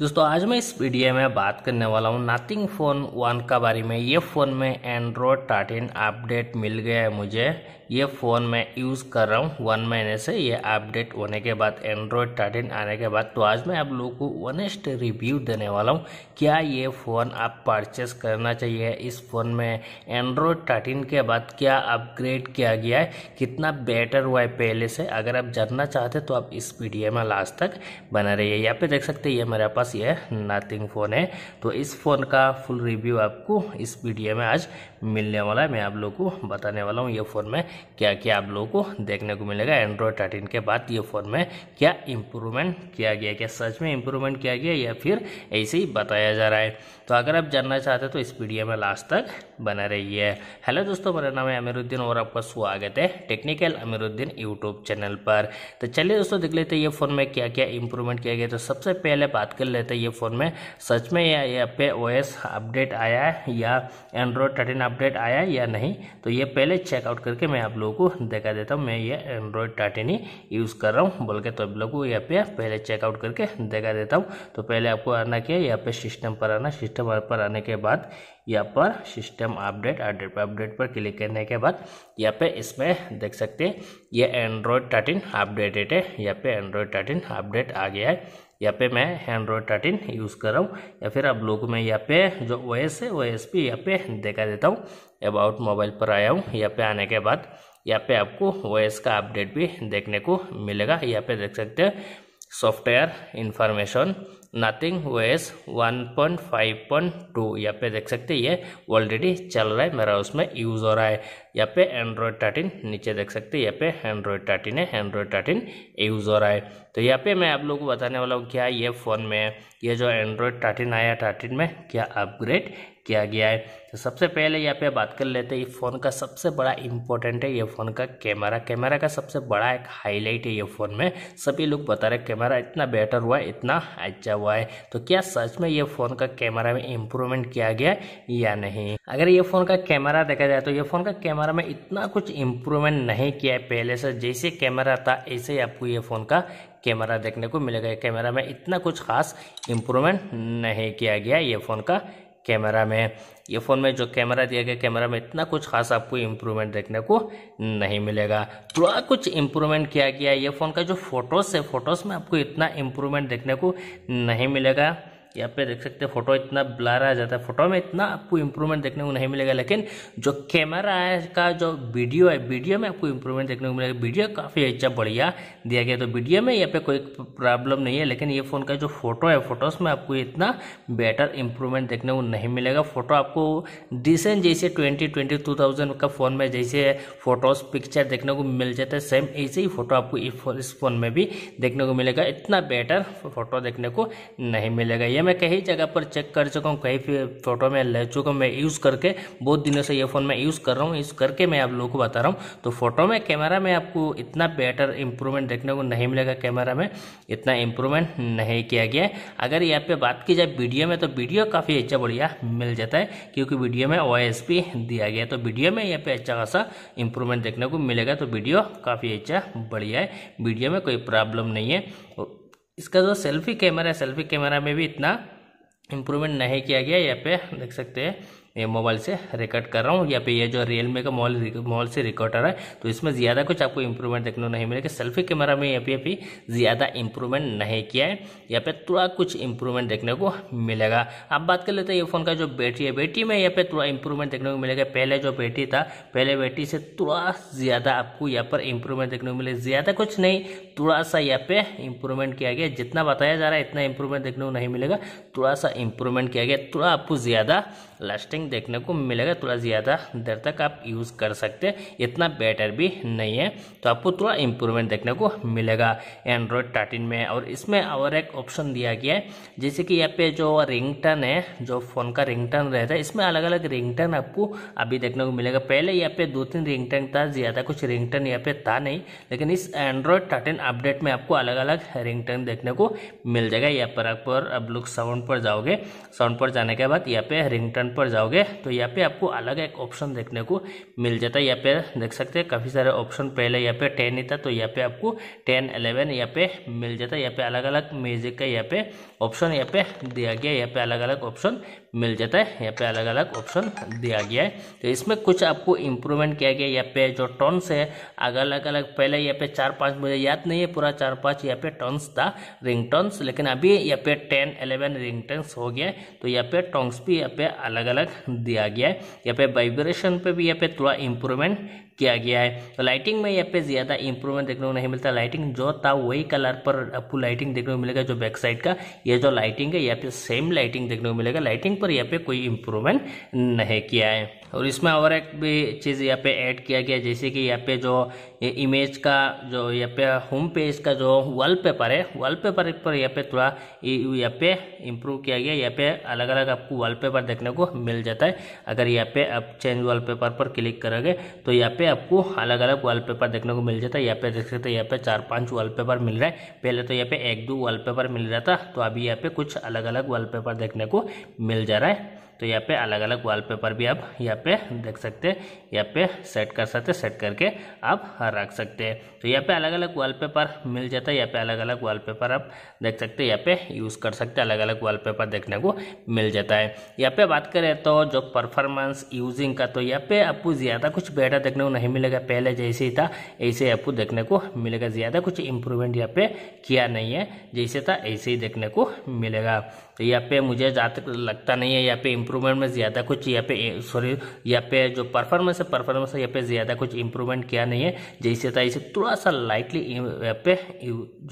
दोस्तों आज मैं इस वीडियो में बात करने वाला हूँ नथिंग फ़ोन वन का बारे में ये फ़ोन में एंड्रॉयड थर्टीन अपडेट मिल गया है मुझे ये फ़ोन मैं यूज़ कर रहा हूँ वन महीने से ये अपडेट होने के बाद एंड्रॉयड थर्टीन आने के बाद तो आज मैं आप लोगों को ऑनेस्ट रिव्यू देने वाला हूँ क्या ये फ़ोन आप परचेस करना चाहिए इस फ़ोन में एंड्रॉयड थर्टीन के बाद क्या अपग्रेड किया गया है कितना बेटर हुआ है पहले से अगर आप जानना चाहते तो आप इस वीडियो में लास्ट तक बना रहिए यहाँ पे देख सकते ये मेरे पास ये नथिंग फ़ोन है तो इस फ़ोन का फुल रिव्यू आपको इस वीडियो में आज मिलने वाला है मैं आप लोग को बताने वाला हूँ ये फ़ोन में क्या क्या आप लोगों को देखने को मिलेगा एंड्रॉयड थर्टीन के बाद ये फ़ोन में क्या इम्प्रूवमेंट किया गया क्या सच में इम्प्रूवमेंट किया गया या फिर ऐसे ही बताया जा रहा है तो अगर आप जानना चाहते हैं तो इस वीडियो में लास्ट तक बना रही है हेलो दोस्तों मेरा नाम है अमीरुद्दीन और आपका स्वागत है टेक्निकल अमीरुद्दीन यूट्यूब चैनल पर तो चलिए दोस्तों देख लेते हैं ये फ़ोन में क्या क्या इम्प्रूवमेंट किया गया तो सबसे पहले बात कर लेते हैं ये फ़ोन में सच में या यहाँ पे ओ अपडेट आया है या एंड्रॉयड थर्टीन अपडेट आया या नहीं तो ये पहले चेकआउट करके मैं आप लोगों को दिखा देता तो हूँ मैं ये एंड्रॉयड थर्टीन ही यूज़ कर रहा हूँ बोल के तो आप लोगों को यहाँ पे पहले चेकआउट करके दिखा देता हूँ तो पहले आपको आना क्या यहाँ पे सिस्टम पर आना सिस्टम पर आने के बाद यहाँ पर सिस्टम अपडेट अपडेट पर अपडेट पर क्लिक करने के बाद यहाँ पे इसमें देख सकते हैं ये एंड्रॉयड थर्टीन अपडेटेड है यहाँ पे एंड्रॉयड थर्टीन अपडेट आ गया है यहाँ पे मैं एंड्रॉयड थर्टीन यूज़ कर रहा हूँ या फिर आप लोगों में यहाँ पे जो ओ एस है ओ एस पी यहाँ पे देखा देता हूँ अबाउट मोबाइल पर आया हूँ यहाँ पे आने के बाद यहाँ पे आपको ओ एस का अपडेट भी देखने को मिलेगा यहाँ पे देख सकते हैं सॉफ्टवेयर इंफॉर्मेशन नथिंग वेस 1.5.2 यहाँ पे देख सकते हैं ये ऑलरेडी चल रहा है मेरा उसमें यूज़ हो रहा है यहाँ पे एंड्रॉयड थर्टीन नीचे देख सकते हैं यहाँ पे एंड्रॉयड थर्टीन है एंड्रॉयड थर्टीन यूज़ हो रहा है तो यहाँ पे मैं आप लोगों को बताने वाला हूँ क्या ये फ़ोन में ये जो एंड्रॉयड थर्टीन आया थर्टीन में क्या अपग्रेड किया गया है तो सबसे पहले यहाँ पे बात कर लेते हैं ये फ़ोन का सबसे बड़ा इंपॉर्टेंट है ये फ़ोन का कैमरा कैमरा का सबसे बड़ा एक हाईलाइट है ये फ़ोन में सभी लोग बता रहे कैमरा इतना बेटर हुआ इतना अच्छा हुआ हुआ है तो क्या सच में ये फ़ोन का कैमरा में इम्प्रूवमेंट किया गया या नहीं अगर ये फ़ोन का कैमरा देखा जाए तो ये फ़ोन का कैमरा में इतना कुछ इम्प्रूवमेंट नहीं किया है पहले से जैसे कैमरा था ऐसे ही आपको ये फ़ोन का कैमरा देखने को मिलेगा कैमरा में इतना कुछ खास इम्प्रूवमेंट नहीं किया गया ये फ़ोन का कैमरा में ये फ़ोन में जो कैमरा दिया गया कैमरा में इतना कुछ खास आपको इम्प्रूवमेंट देखने को नहीं मिलेगा थोड़ा कुछ इम्प्रूवमेंट किया गया ये फ़ोन का जो फ़ोटोज़ है फ़ोटोज़ में आपको इतना इम्प्रूवमेंट देखने को नहीं मिलेगा यहाँ पे देख सकते हैं फोटो इतना ब्लर आ जाता है फोटो में इतना आपको इम्प्रूवमेंट देखने को नहीं मिलेगा लेकिन जो कैमरा है का जो वीडियो है वीडियो में आपको इम्प्रूवमेंट देखने को मिलेगा वीडियो काफ़ी अच्छा बढ़िया दिया गया तो वीडियो में यहाँ पे कोई प्रॉब्लम नहीं है लेकिन ये फ़ोन का जो फोटो है फोटोज़ में आपको इतना बेटर इम्प्रूवमेंट देखने को नहीं मिलेगा फोटो आपको डिसेंट जैसे ट्वेंटी ट्वेंटी टू थाउजेंड का फ़ोन में जैसे फोटोज़ पिक्चर देखने को मिल जाता है सेम ऐसे ही फोटो आपको इस फ़ोन में भी देखने को मिलेगा इतना बेटर फोटो देखने को नहीं मिलेगा ये मैं कई जगह पर चेक कर चुका हूँ कई फोटो में ले चुका हूँ मैं यूज़ करके बहुत दिनों से ये फ़ोन मैं यूज़ कर रहा हूँ यूज़ करके मैं आप लोगों को बता रहा हूँ तो फोटो में कैमरा में आपको इतना बेटर इंप्रूवमेंट देखने को नहीं मिलेगा कैमरा में इतना इंप्रूवमेंट नहीं किया गया अगर यहाँ पर बात की जाए वीडियो में तो वीडियो काफ़ी अच्छा बढ़िया मिल जाता है क्योंकि वीडियो में ओ दिया गया तो वीडियो में यहाँ पर अच्छा खासा इंप्रूवमेंट देखने को मिलेगा तो वीडियो काफ़ी अच्छा बढ़िया है वीडियो में कोई प्रॉब्लम नहीं है इसका जो सेल्फी कैमरा है सेल्फी कैमरा में भी इतना इम्प्रूवमेंट नहीं किया गया यहाँ पे देख सकते हैं ये मोबाइल से रिकॉर्ड कर रहा हूँ या फिर ये जो रियलमी का मोबाइल मोबाइल से रिकॉर्ड आ रहा है तो इसमें ज़्यादा कुछ आपको इंप्रूवमेंट देखने को नहीं मिलेगा सेल्फी कैमरा में यहाँ पे भी ज़्यादा इंप्रूवमेंट नहीं किया है यहाँ पे थोड़ा कुछ इंप्रूवमेंट देखने को मिलेगा अब बात कर लेते हैं ये फ़ोन का जो बैटरी है बैटरी में यहाँ पे थोड़ा इंप्रूवमेंट देखने को मिलेगा पहले जो बैटरी था पहले बैटरी से थोड़ा ज़्यादा आपको यहाँ पर इंप्रूवमेंट देखने को मिलेगा ज़्यादा कुछ नहीं थोड़ा सा यहाँ पे इंप्रूवमेंट किया गया जितना बताया जा रहा है इतना इंप्रूवमेंट देखने को नहीं मिलेगा थोड़ा सा इंप्रूवमेंट किया गया थोड़ा आपको ज़्यादा लास्टिंग देखने को मिलेगा थोड़ा ज़्यादा देर तक आप यूज़ कर सकते हैं इतना बेटर भी नहीं है तो आपको थोड़ा इम्प्रूवमेंट देखने को मिलेगा एंड्रॉयड थर्टीन में और इसमें और एक ऑप्शन दिया गया है जैसे कि यहाँ पे जो रिंग है जो फ़ोन का रिंग रहता है इसमें अलग अलग रिंग आपको अभी देखने को मिलेगा पहले यहाँ पे दो तीन टन था ज़्यादा कुछ रिंग यहाँ पे था नहीं लेकिन इस एंड्रॉयड थर्टीन अपडेट में आपको अलग अलग रिंग देखने को मिल जाएगा यहाँ पर आप लोग साउंड पर जाओगे साउंड पर जाने के बाद यहाँ पे रिंग पर जाओगे करोगे तो यहाँ पे आपको अलग एक ऑप्शन देखने को मिल जाता है यहाँ पे देख सकते हैं काफ़ी सारे ऑप्शन पहले यहाँ पे टेन ही था तो यहाँ पे आपको टेन अलेवन यहाँ पे मिल जाता है यहाँ पे अलग अलग म्यूजिक का यहाँ पे ऑप्शन यहाँ पे दिया गया है यहाँ पे अलग अलग ऑप्शन मिल जाता है यहाँ पे अलग अलग ऑप्शन दिया गया है तो इसमें कुछ आपको इम्प्रूवमेंट किया गया यहाँ पे जो टर्न्स है अलग अलग पहले यहाँ पे चार पाँच मुझे याद नहीं है पूरा चार पाँच यहाँ पे टर्न्स था रिंग टर्न्स लेकिन अभी यहाँ पे टेन एलेवन रिंग टर्न्स हो गया तो यहाँ पे टोंग्स भी यहाँ पे अलग अलग दिया गया है यहाँ पे वाइब्रेशन पे भी यहाँ पे थोड़ा इम्प्रूवमेंट किया गया है तो लाइटिंग में यहाँ पे ज़्यादा इम्प्रूवमेंट देखने को नहीं मिलता लाइटिंग जो था वही कलर पर आपको लाइटिंग देखने को मिलेगा जो बैक साइड का ये जो लाइटिंग है यहाँ पे सेम लाइटिंग देखने को मिलेगा लाइटिंग पर यहाँ पे कोई इम्प्रूवमेंट नहीं किया है और इसमें और एक भी चीज़ यहाँ पे ऐड किया गया जैसे कि यहाँ पे जो ये इमेज का जो यहाँ पे होम पेज का जो वॉलपेपर है वॉलपेपर पर यहाँ पे थोड़ा यहाँ पे इम्प्रूव किया गया यहाँ पे अलग अलग आपको वॉलपेपर देखने को मिल जाता है अगर यहाँ पे आप चेंज वॉलपेपर पर क्लिक करोगे तो यहाँ पे आपको अलग अलग पेपर देखने को मिल जाता है यहाँ पे देख सकते यहाँ पे चार पाँच पेपर मिल रहा है पहले तो यहाँ पे एक दो वॉलपेपर मिल रहा था तो अभी यहाँ पे कुछ अलग अलग वॉलपेपर देखने को मिल जा रहा है तो यहाँ पे अलग अलग वॉलपेपर भी आप यहाँ पे देख सकते हैं यहाँ पे सेट कर सकते सेट करके आप रख सकते हैं तो यहाँ पे अलग अलग वॉलपेपर मिल जाता है यहाँ पे अलग अलग वॉलपेपर आप देख सकते हैं यहाँ पे यूज़ कर सकते हैं अलग अलग वॉलपेपर देखने को मिल जाता है यहाँ पे बात करें तो जो परफॉर्मेंस यूजिंग का तो यहाँ पे आपको ज़्यादा कुछ बेटर देखने को नहीं मिलेगा पहले जैसे ही था ऐसे आपको देखने को मिलेगा ज़्यादा कुछ इम्प्रूवमेंट यहाँ पे किया नहीं है जैसे था ऐसे ही देखने को मिलेगा तो यहाँ पे मुझे ज़्यादा लगता नहीं है यहाँ पे इम्प्रूवमेंट में ज़्यादा कुछ यहाँ पे सॉरी यहाँ पे जो परफॉर्मेंस है परफॉर्मेंस यहाँ पे ज़्यादा कुछ इम्प्रूवमेंट किया नहीं है जैसे था इसे थोड़ा सा लाइटली यहाँ पे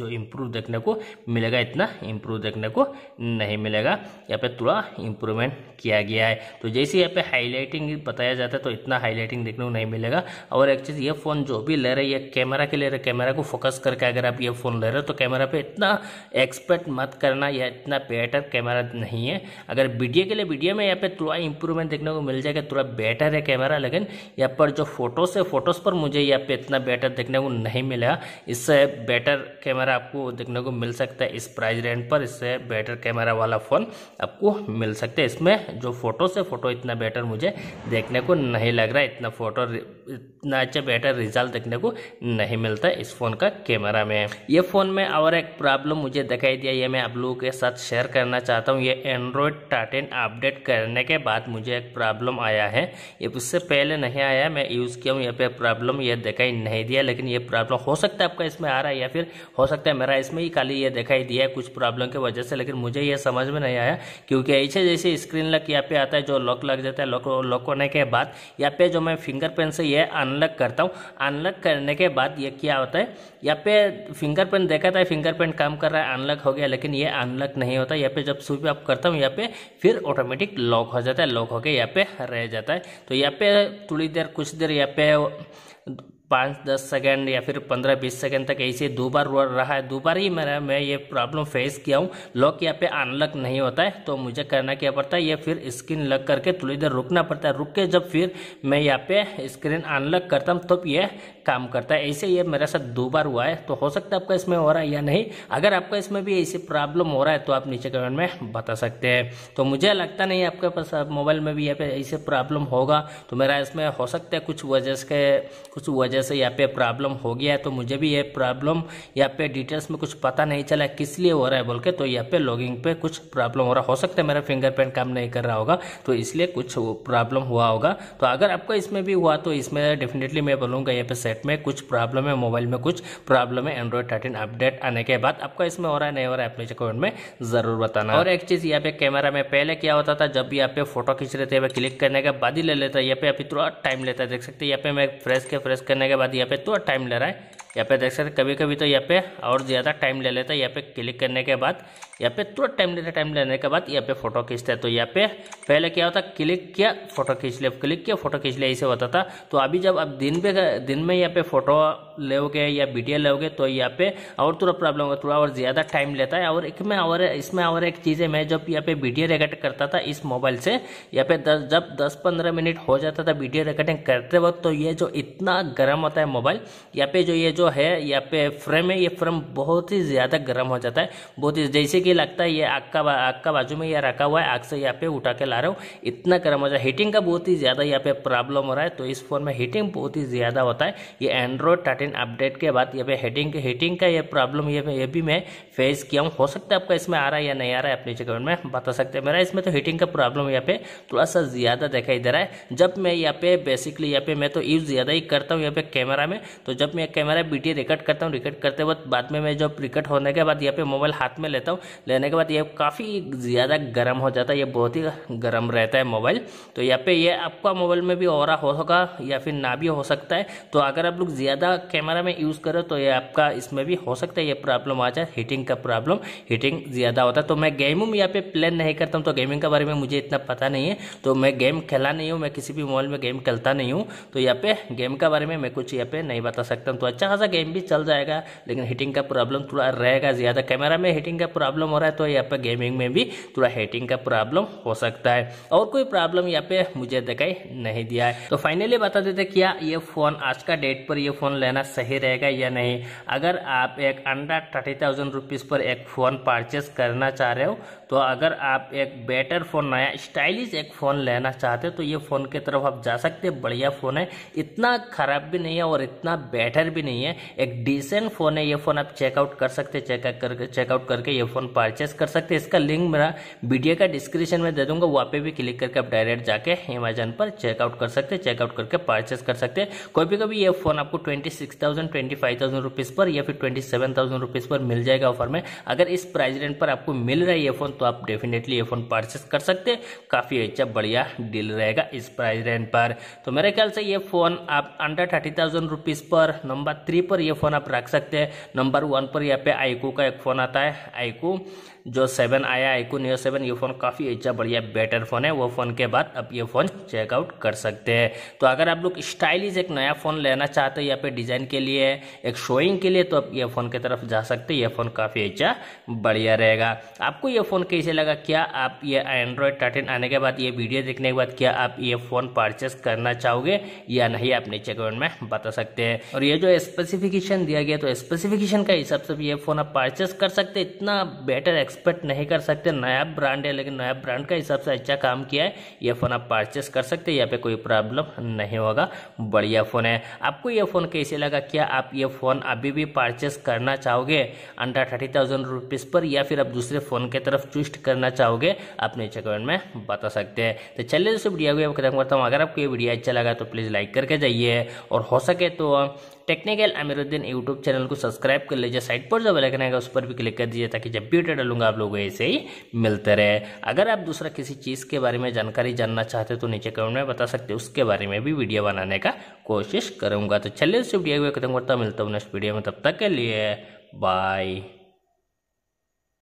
जो इम्प्रूव देखने को मिलेगा इतना इम्प्रूव देखने को नहीं मिलेगा यहाँ पे थोड़ा इम्प्रूवमेंट किया गया है तो जैसे यहाँ पे हाईलाइटिंग बताया जाता है तो इतना हाईलाइटिंग देखने को नहीं मिलेगा और एक चीज़ ये फ़ोन जो भी ले रहे हैं कैमरा के ले रहे कैमरा को फोकस करके अगर आप ये फ़ोन ले रहे हो तो कैमरा पे इतना एक्सपर्ट मत करना या इतना बेटर कैमरा नहीं है अगर वीडियो के लिए वीडियो में में यहाँ पे थोड़ा इंप्रूवमेंट देखने को मिल जाएगा थोड़ा बेटर है कैमरा लेकिन यहाँ पर जो फोटोस है फोटोस पर मुझे यहाँ पे इतना बेटर देखने को नहीं मिला इससे बेटर कैमरा आपको देखने को मिल सकता है इस प्राइस रेंज पर इससे बेटर कैमरा वाला फ़ोन आपको मिल सकता है इसमें जो फोटो से फोटो इतना बेटर मुझे देखने को नहीं लग रहा इतना फोटो इतना अच्छा बेटर रिजल्ट देखने को नहीं मिलता इस फ़ोन का कैमरा में ये फ़ोन में और एक प्रॉब्लम मुझे दिखाई दिया ये मैं आप लोगों के साथ शेयर करना चाहता हूँ ये एंड्रॉयड टाटेन अपडेट कर करने के बाद मुझे एक प्रॉब्लम आया है ये उससे पहले नहीं आया मैं यूज़ किया हूँ यहाँ पे प्रॉब्लम ये दिखाई नहीं दिया लेकिन ये प्रॉब्लम हो सकता है आपका इसमें आ रहा है या फिर हो सकता है मेरा इसमें ही खाली ये दिखाई दिया कुछ प्रॉब्लम की वजह से लेकिन मुझे ये समझ में नहीं आया क्योंकि ऐसे जैसे स्क्रीन लक यहाँ पे आता है जो लॉक लग जाता है लॉक लॉक होने के बाद यहाँ पे जो मैं फिंगरप्रिंट से ये अनलॉक करता हूँ अनलॉक करने के बाद ये क्या होता है यहाँ पे फिंगरप्रिंट देखा था फिंगरप्रिंट काम कर रहा है अनलॉक हो गया लेकिन ये अनलॉक नहीं होता यहाँ पे जब स्विप अप करता हूँ यहाँ पे फिर ऑटोमेटिक लॉक हो जाता है लॉक होकर यहाँ पे रह जाता है तो यहाँ पे थोड़ी देर कुछ देर यहाँ पे पाँच दस सेकेंड या फिर पंद्रह बीस सेकेंड तक ऐसे दो बार रहा है दो बार ही मेरा मैं ये प्रॉब्लम फेस किया हूँ लॉक यहाँ पे अनलॉक नहीं होता है तो मुझे करना क्या पड़ता है ये फिर स्क्रीन लग करके थोड़ी देर रुकना पड़ता है रुक के जब फिर मैं यहाँ पे स्क्रीन अनलॉक करता हूँ तब तो ये काम करता है ऐसे ये मेरे साथ दो बार हुआ है तो हो सकता है आपका इसमें हो रहा है या नहीं अगर आपका इसमें भी ऐसी प्रॉब्लम हो रहा है तो आप नीचे कमेंट में बता सकते हैं तो मुझे लगता नहीं आपके पास मोबाइल में भी यहाँ पे ऐसे प्रॉब्लम होगा तो मेरा इसमें हो सकता है कुछ वजह से कुछ वजह से यहाँ पे प्रॉब्लम हो गया है तो मुझे भी ये प्रॉब्लम यहाँ पे डिटेल्स में कुछ पता नहीं चला किस लिए हो रहा है बोल के तो यहाँ पे लॉगिंग पे कुछ प्रॉब्लम हो रहा हो सकता है मेरा फिंगरप्रिंट काम नहीं कर रहा होगा तो इसलिए कुछ प्रॉब्लम हुआ होगा तो अगर आपको इसमें भी हुआ तो इसमें डेफिनेटली मैं बोलूँगा यहाँ पे सेट में कुछ प्रॉब्लम है मोबाइल में कुछ प्रॉब्लम है एंड्रॉइड थर्टीन अपडेट आने के बाद आपका इसमें हो रहा है नहीं हो रहा है आप कमेंट में जरूर बताना और एक चीज़ यहाँ पे कैमरा में पहले क्या होता था जब भी आप फोटो खींच रहे थे क्लिक करने के बाद ही ले लेता है यहाँ पे अभी थोड़ा टाइम लेता है देख सकते हैं यहाँ पे मैं फ्रेश के फ्रेश करने के बाद यहाँ पे थोड़ा टाइम ले रहा है यहाँ पे देख सकते कभी कभी तो यहाँ पे और ज़्यादा टाइम ले लेता है यहाँ पे क्लिक करने के बाद यहाँ पे तुरंत टाइम लेता टाइम लेने के बाद यहाँ पे फोटो खींचता है तो यहाँ पे पहले क्या होता है क्लिक किया फोटो खींच लिया क्लिक किया फोटो खींच लिया इसे होता था तो अभी जब आप दिन पे दिन में यहाँ पे फोटो लोगे या वीडियो लोगे तो यहाँ पे और थोड़ा प्रॉब्लम होगा थोड़ा और ज़्यादा टाइम लेता है और एक में और इसमें और एक चीज़ है मैं जब यहाँ पे वीडियो रिकॉर्ड करता था इस मोबाइल से यहाँ पे दस जब दस पंद्रह मिनट हो जाता था वीडियो रिकॉर्डिंग करते वक्त तो ये जो इतना गर्म होता है मोबाइल यहाँ पे जो ये जो जो है यहाँ पे फ्रेम है ये फ्रेम बहुत ही ज़्यादा गर्म हो जाता है बहुत ही जैसे कि लगता है ये आग का आग का बाजू में यह रखा हुआ है आग से यहाँ पे उठा के ला रहा हूँ इतना गर्म हो जाए हीटिंग का बहुत ही ज़्यादा यहाँ पे प्रॉब्लम हो रहा है तो इस फोन में हीटिंग बहुत ही ज़्यादा होता है ये एंड्रॉयड थर्टीन अपडेट के बाद यहाँ पे हीटिंग हीटिंग का ये प्रॉब्लम ये ये भी मैं फेस किया हूँ हो सकता है आपका इसमें आ रहा है या नहीं आ रहा है अपनी जगह में बता सकते हैं मेरा इसमें तो हीटिंग का प्रॉब्लम यहाँ पे थोड़ा सा ज़्यादा दिखाई दे रहा है जब मैं यहाँ पे बेसिकली यहाँ पे मैं तो यूज़ ज़्यादा ही करता हूँ यहाँ पे कैमरा में तो जब मैं कैमरा वीडियो रिकॉर्ड करता हूँ रिकॉर्ड करते वक्त बाद में मैं जब रिकॉर्ड होने के बाद यहाँ पे मोबाइल हाथ में लेता हूँ लेने के बाद ये काफ़ी ज़्यादा गर्म हो जाता है ये बहुत ही गर्म रहता है मोबाइल तो यहाँ पे ये आपका मोबाइल में भी और हो होगा या फिर ना भी हो सकता है तो अगर आप लोग ज़्यादा कैमरा में यूज़ करो तो ये आपका इसमें भी हो सकता है ये प्रॉब्लम आ जाए हीटिंग का प्रॉब्लम हीटिंग ज़्यादा होता है तो मैं गेमिंग यहाँ पे प्लान नहीं करता हूँ तो गेमिंग के बारे में मुझे इतना पता नहीं है तो मैं गेम खेला नहीं हूँ मैं किसी भी मोबाइल में गेम खेलता नहीं हूँ तो यहाँ पे गेम के बारे में मैं कुछ यहाँ पे नहीं बता सकता हूँ तो अच्छा सा गेम भी चल जाएगा लेकिन हीटिंग का प्रॉब्लम थोड़ा रहेगा ज़्यादा कैमरा में हीटिंग का प्रॉब्लम हो रहा है तो यहाँ पर गेमिंग में भी थोड़ा हीटिंग का प्रॉब्लम हो सकता है और कोई प्रॉब्लम यहाँ पे मुझे दिखाई नहीं दिया है तो फाइनली बता देते क्या ये फ़ोन आज का डेट पर यह फ़ोन लेना सही रहेगा या नहीं अगर आप एक अंडर थर्टी थाउजेंड रुपीज़ पर एक फ़ोन परचेस करना चाह रहे हो तो अगर आप एक बेटर फ़ोन नया स्टाइलिश एक फ़ोन लेना चाहते हो तो ये फ़ोन की तरफ आप जा सकते हैं बढ़िया फ़ोन है इतना ख़राब भी नहीं है और इतना बेटर भी नहीं है नहीं है एक डिसेंट फ़ोन है ये फ़ोन आप चेकआउट कर सकते हैं चेकआउट करके चेकआउट करके ये फ़ोन परचेस कर सकते हैं इसका लिंक मेरा वीडियो का डिस्क्रिप्शन में दे दूंगा वहां पे भी क्लिक करके आप डायरेक्ट जाके अमेजन पर चेकआउट कर सकते हैं चेकआउट करके परचेस कर सकते हैं भी कभी ये फ़ोन आपको twenty six thousand twenty five thousand rupees पर या फिर ट्वेंटी सेवन थाउजेंड रुपीज़ पर मिल जाएगा ऑफर में अगर इस प्राइस रेंट पर आपको मिल रहा है ये फ़ोन तो आप डेफिनेटली ये फ़ोन परचेस कर सकते हैं काफ़ी अच्छा बढ़िया डील रहेगा इस प्राइस रेंट पर तो मेरे ख्याल से ये फ़ोन आप अंडर थर्टी थाउजेंड रुपीज़ पर नंबर थ्री थ्री पर ये फ़ोन आप रख सकते हैं नंबर वन पर यहाँ पे आईकू का एक फ़ोन आता है आईकू जो सेवन आया आईकू नियो सेवन ये फ़ोन काफ़ी अच्छा बढ़िया बेटर फ़ोन है वो फ़ोन के बाद आप ये फ़ोन चेकआउट कर सकते हैं तो अगर आप लोग स्टाइलिश एक नया फ़ोन लेना चाहते हो या फिर डिज़ाइन के लिए एक शोइंग के लिए तो आप ये फ़ोन की तरफ जा सकते हैं ये फ़ोन काफ़ी अच्छा बढ़िया रहेगा आपको ये फ़ोन कैसे लगा क्या आप ये एंड्रॉयड थर्टीन आने के बाद ये वीडियो देखने के बाद क्या आप ये फ़ोन परचेस करना चाहोगे या नहीं आप नीचे कमेंट में बता सकते हैं और ये जो स्पेसिफिकेशन दिया गया तो स्पेसिफिकेशन के हिसाब से ये फ़ोन आप परचेस कर सकते इतना बेटर एक्सपेक्ट नहीं कर सकते नया ब्रांड है लेकिन नया ब्रांड का हिसाब से अच्छा काम किया है ये फ़ोन आप परचेस कर सकते हैं यहाँ पे कोई प्रॉब्लम नहीं होगा बढ़िया फ़ोन है आपको ये फ़ोन कैसे लगा क्या आप ये फ़ोन अभी भी परचेस करना चाहोगे अंडर थर्टी थाउजेंड रुपीज़ पर या फिर आप दूसरे फ़ोन की तरफ चूस्ट करना चाहोगे आप नीचे कमेंट में बता सकते हैं तो चलिए दोस्तों वीडियो को खत्म करता हूँ अगर आपको ये वीडियो अच्छा लगा तो प्लीज़ लाइक करके जाइए और हो सके तो टेक्निकल अमीरुद्दीन यूट्यूब चैनल को सब्सक्राइब कर लीजिए साइट पर जो बेलाइकन आएगा उस पर भी क्लिक कर दीजिए ताकि जब भी वीडियो डालूंगा दूंगा आप लोग ऐसे ही मिलते रहे अगर आप दूसरा किसी चीज़ के बारे में जानकारी जानना चाहते तो नीचे कमेंट में बता सकते उसके बारे में भी वीडियो बनाने का कोशिश करूंगा तो चलिए उस वीडियो को खत्म करता मिलता हूँ नेक्स्ट वीडियो में तब तक के लिए बाय